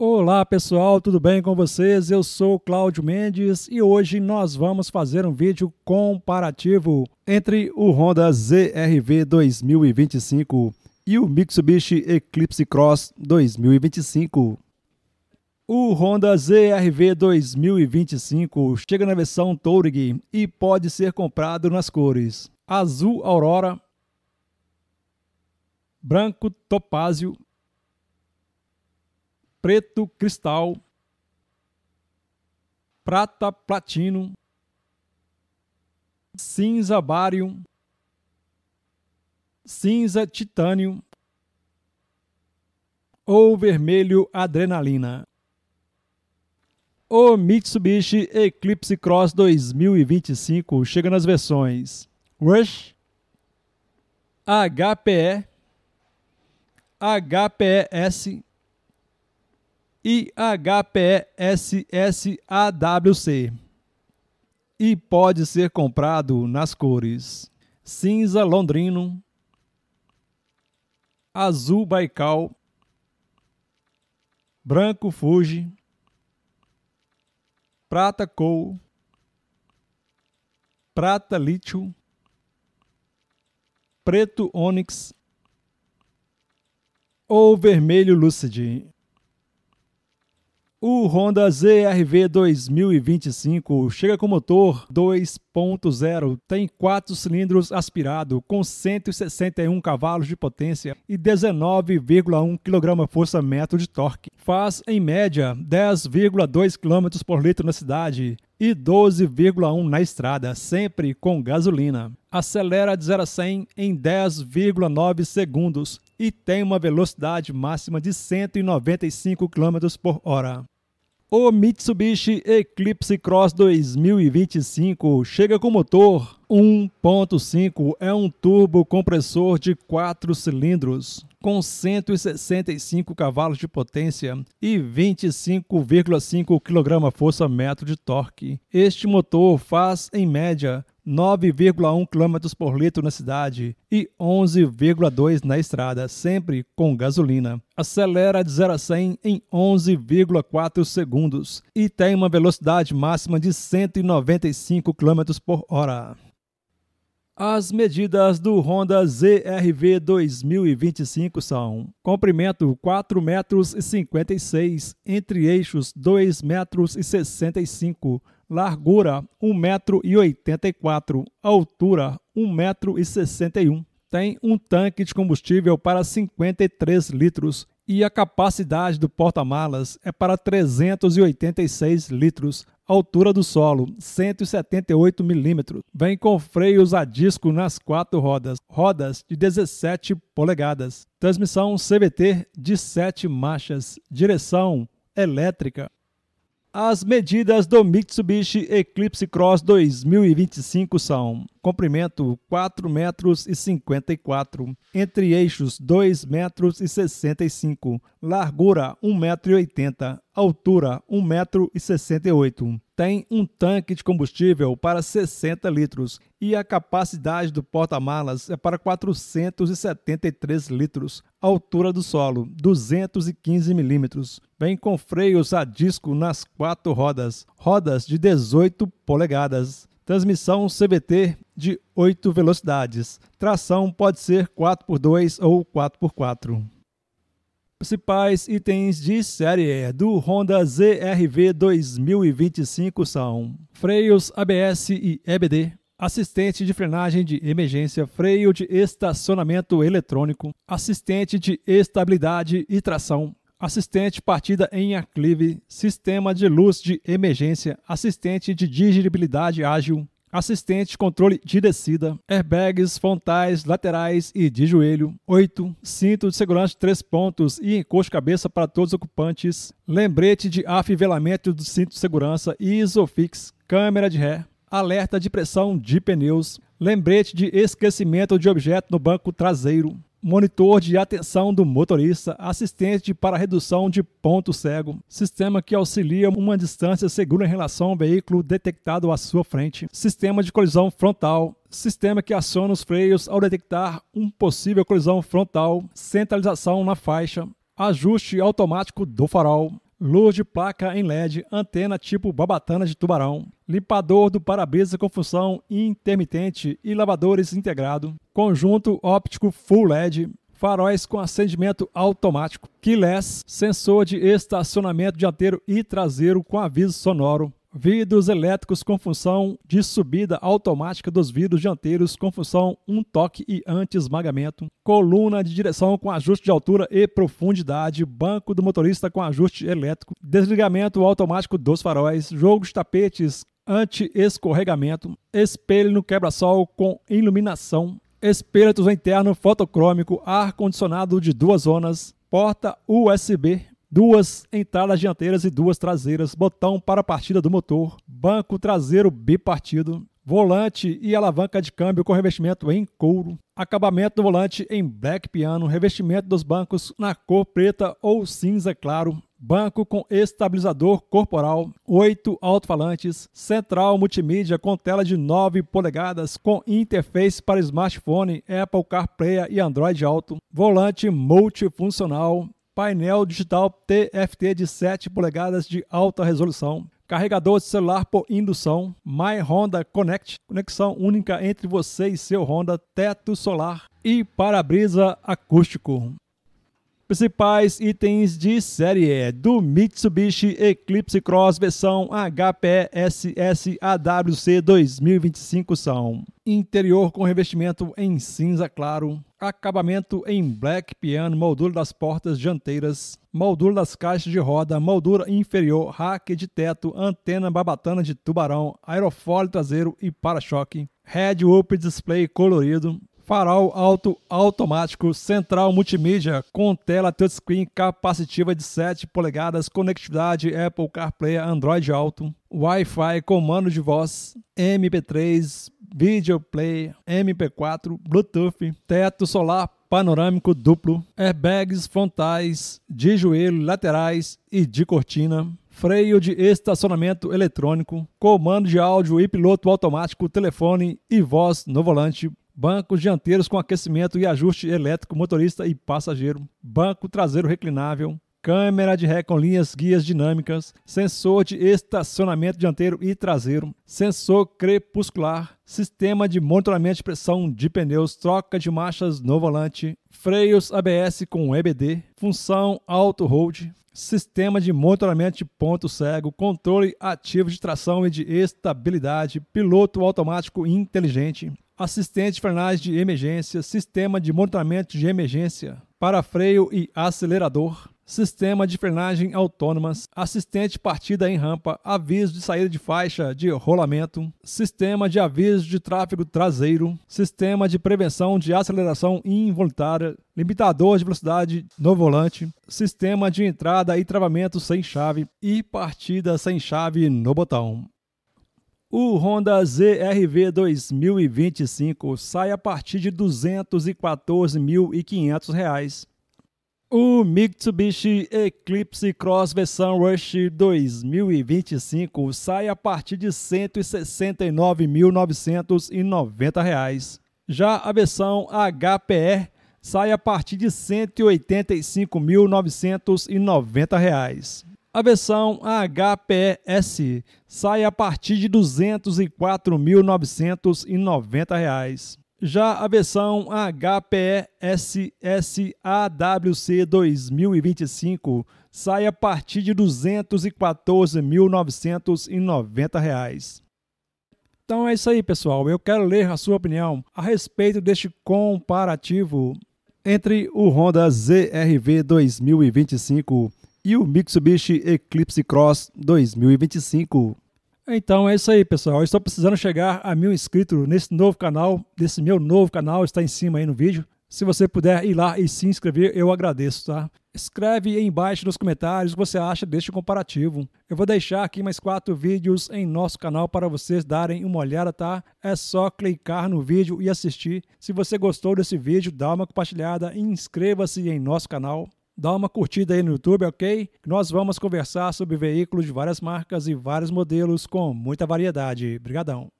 Olá pessoal, tudo bem com vocês? Eu sou Cláudio Mendes e hoje nós vamos fazer um vídeo comparativo entre o Honda ZRV 2025 e o Mitsubishi Eclipse Cross 2025. O Honda ZRV 2025 chega na versão Touring e pode ser comprado nas cores azul aurora, branco topázio preto cristal, prata platino, cinza bário, cinza titânio ou vermelho adrenalina. O Mitsubishi Eclipse Cross 2025 chega nas versões Rush, HPE, HPS, e e pode ser comprado nas cores cinza londrino, azul baikal, branco fuji, prata coal, prata lítio, preto ônix ou vermelho lúcide. O Honda ZRV 2025 chega com motor 2.0, tem 4 cilindros aspirado com 161 cavalos de potência e 19,1 kgfm de torque. Faz em média 10,2 km por litro na cidade e 12,1 na estrada, sempre com gasolina. Acelera de 0 a 100 em 10,9 segundos e tem uma velocidade máxima de 195 km por hora. O Mitsubishi Eclipse Cross 2025 chega com motor 1.5, é um turbo compressor de 4 cilindros, com 165 cavalos de potência e 25,5 kgfm de torque. Este motor faz, em média, 9,1 km por litro na cidade e 11,2 na estrada, sempre com gasolina. Acelera de 0 a 100 em 11,4 segundos e tem uma velocidade máxima de 195 km por hora. As medidas do Honda ZRV 2025 são comprimento 4 metros e 56, entre eixos 2 metros e 65, largura 1 metro e 84, altura 1 metro e 61. Tem um tanque de combustível para 53 litros e a capacidade do porta-malas é para 386 litros. Altura do solo, 178 milímetros. Vem com freios a disco nas quatro rodas, rodas de 17 polegadas. Transmissão CVT de 7 marchas, direção elétrica. As medidas do Mitsubishi Eclipse Cross 2025 são comprimento 4 metros e 54, entre eixos 2 metros e 65, largura 1 metro e 80, altura 1 metro e 68. Tem um tanque de combustível para 60 litros e a capacidade do porta-malas é para 473 litros. Altura do solo 215 milímetros. Vem com freios a disco nas quatro rodas, rodas de 18 polegadas. Transmissão CVT de 8 velocidades. Tração pode ser 4x2 ou 4x4. Principais itens de série do Honda ZRV 2025 são freios ABS e EBD, assistente de frenagem de emergência, freio de estacionamento eletrônico, assistente de estabilidade e tração, assistente partida em aclive, sistema de luz de emergência, assistente de dirigibilidade ágil, assistente controle de descida, airbags frontais, laterais e de joelho, 8, cinto de segurança de 3 pontos e encosto cabeça para todos os ocupantes, lembrete de afivelamento do cinto de segurança e isofix, câmera de ré, alerta de pressão de pneus, lembrete de esquecimento de objeto no banco traseiro, monitor de atenção do motorista, assistente para redução de ponto cego, sistema que auxilia uma distância segura em relação ao veículo detectado à sua frente, sistema de colisão frontal, sistema que aciona os freios ao detectar um possível colisão frontal, centralização na faixa, ajuste automático do farol, luz de placa em LED, antena tipo babatana de tubarão, limpador do para-brisa com função intermitente e lavadores integrado, conjunto óptico full LED, faróis com acendimento automático, keyless, sensor de estacionamento dianteiro e traseiro com aviso sonoro, Vidros elétricos com função de subida automática dos vidros dianteiros com função um toque e anti-esmagamento. Coluna de direção com ajuste de altura e profundidade. Banco do motorista com ajuste elétrico. Desligamento automático dos faróis. Jogo de tapetes anti-escorregamento. Espelho no quebra-sol com iluminação. Espelho interno fotocrômico. Ar-condicionado de duas zonas. Porta USB duas entradas dianteiras e duas traseiras, botão para partida do motor, banco traseiro bipartido, volante e alavanca de câmbio com revestimento em couro, acabamento do volante em black piano, revestimento dos bancos na cor preta ou cinza claro, banco com estabilizador corporal, oito alto-falantes, central multimídia com tela de 9 polegadas com interface para smartphone, Apple CarPlay e Android Auto, volante multifuncional, painel digital TFT de 7 polegadas de alta resolução, carregador de celular por indução, My Honda Connect, conexão única entre você e seu Honda, teto solar e para-brisa acústico principais itens de série E do Mitsubishi Eclipse Cross versão HPSS AWC 2025 são interior com revestimento em cinza claro, acabamento em black piano, moldura das portas dianteiras, moldura das caixas de roda, moldura inferior, rack de teto, antena babatana de tubarão, aerofólio traseiro e para-choque, head-up display colorido, Farol alto automático central multimídia com tela touchscreen capacitiva de 7 polegadas, conectividade Apple CarPlay, Android Auto, Wi-Fi, comando de voz, MP3, Video Player MP4, Bluetooth, teto solar panorâmico duplo, airbags frontais, de joelho, laterais e de cortina, freio de estacionamento eletrônico, comando de áudio e piloto automático, telefone e voz no volante, bancos dianteiros com aquecimento e ajuste elétrico motorista e passageiro, banco traseiro reclinável, câmera de ré com linhas guias dinâmicas, sensor de estacionamento dianteiro e traseiro, sensor crepuscular, sistema de monitoramento de pressão de pneus, troca de marchas no volante, freios ABS com EBD, função auto hold, sistema de monitoramento de ponto cego, controle ativo de tração e de estabilidade, piloto automático inteligente, assistente de frenagem de emergência, sistema de monitoramento de emergência, para freio e acelerador, sistema de frenagem autônomas, assistente partida em rampa, aviso de saída de faixa de rolamento, sistema de aviso de tráfego traseiro, sistema de prevenção de aceleração involuntária, limitador de velocidade no volante, sistema de entrada e travamento sem chave e partida sem chave no botão. O Honda ZRV 2025 sai a partir de R$ 214.500. O Mitsubishi Eclipse Cross versão Rush 2025 sai a partir de R$ 169.990. Já a versão HPE sai a partir de R$ 185.990. A versão HPS sai a partir de R$ 204.990. Já a versão HPSSAWC 2025 sai a partir de R$ 214.990. Então é isso aí, pessoal. Eu quero ler a sua opinião a respeito deste comparativo entre o Honda ZRV 2025 e o Mitsubishi Eclipse Cross 2025. Então é isso aí, pessoal. Eu estou precisando chegar a mil inscritos nesse novo canal, desse meu novo canal, está em cima aí no vídeo. Se você puder ir lá e se inscrever, eu agradeço, tá? Escreve aí embaixo nos comentários o que você acha deste comparativo. Eu vou deixar aqui mais quatro vídeos em nosso canal para vocês darem uma olhada, tá? É só clicar no vídeo e assistir. Se você gostou desse vídeo, dá uma compartilhada e inscreva-se em nosso canal dá uma curtida aí no YouTube, ok? Nós vamos conversar sobre veículos de várias marcas e vários modelos com muita variedade. Obrigadão!